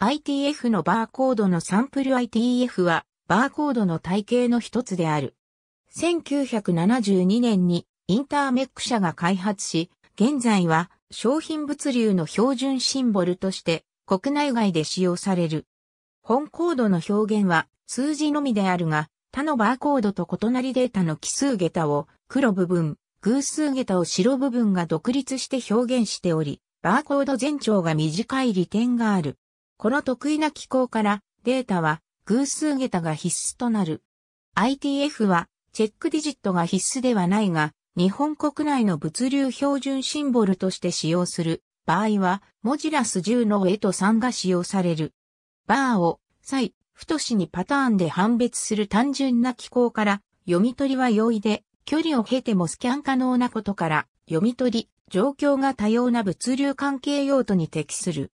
ITF のバーコードのサンプル ITF はバーコードの体系の一つである。1972年にインターメック社が開発し、現在は商品物流の標準シンボルとして国内外で使用される。本コードの表現は数字のみであるが、他のバーコードと異なりデータの奇数桁を黒部分、偶数桁を白部分が独立して表現しており、バーコード全長が短い利点がある。この得意な機構からデータは偶数桁が必須となる。ITF はチェックディジットが必須ではないが、日本国内の物流標準シンボルとして使用する場合は、モジラス10の絵と3が使用される。バーを、際、太しにパターンで判別する単純な機構から、読み取りは容易で、距離を経てもスキャン可能なことから、読み取り、状況が多様な物流関係用途に適する。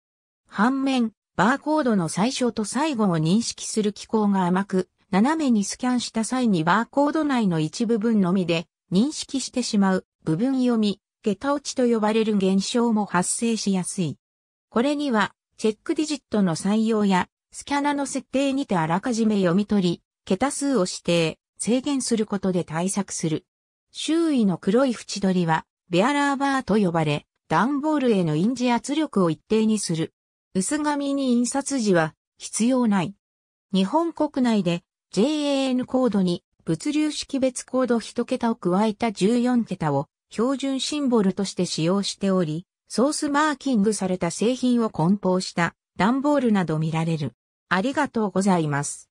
反面、バーコードの最初と最後を認識する機構が甘く、斜めにスキャンした際にバーコード内の一部分のみで認識してしまう部分読み、下駄落ちと呼ばれる現象も発生しやすい。これには、チェックディジットの採用や、スキャナの設定にてあらかじめ読み取り、桁数を指定、制限することで対策する。周囲の黒い縁取りは、ベアラーバーと呼ばれ、段ボールへの印字圧力を一定にする。薄紙に印刷時は必要ない。日本国内で JAN コードに物流識別コード1桁を加えた14桁を標準シンボルとして使用しており、ソースマーキングされた製品を梱包した段ボールなど見られる。ありがとうございます。